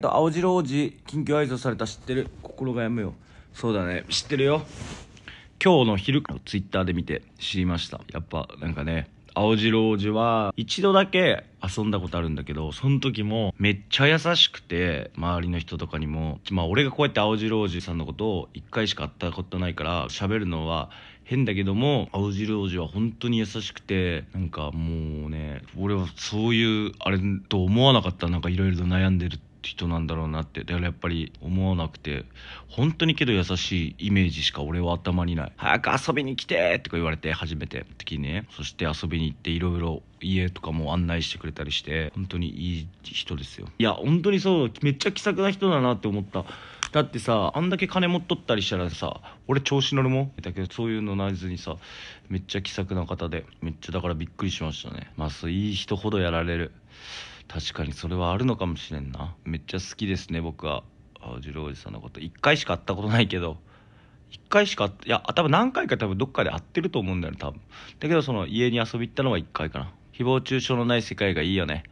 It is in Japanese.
青白王子緊急挨拶された知ってる心がやむよそうだね知ってるよ今日の昼ツイッターで見て知りましたやっぱなんかね青白王子は一度だけ遊んだことあるんだけどその時もめっちゃ優しくて周りの人とかにもまあ俺がこうやって青白王子さんのことを一回しか会ったことないから喋るのは変だけども青白王子は本当に優しくてなんかもうね俺はそういうあれと思わなかったなんかいろいろ悩んでる人なんだろうなってだからやっぱり思わなくて本当にけど優しいイメージしか俺は頭にない「早く遊びに来て!」とか言われて初めて時にねそして遊びに行っていろいろ家とかも案内してくれたりして本当にいい人ですよいや本当にそうめっちゃ気さくな人だなって思っただってさあんだけ金持っとったりしたらさ俺調子乗るもんだけどそういうのなずにさめっちゃ気さくな方でめっちゃだからびっくりしましたねまあそういい人ほどやられる確かにそれはあるのかもしれんなめっちゃ好きですね僕は青郎おじさんのこと1回しか会ったことないけど1回しかいや多分何回か多分どっかで会ってると思うんだよね多分だけどその家に遊び行ったのは1回かな誹謗中傷のない世界がいいよね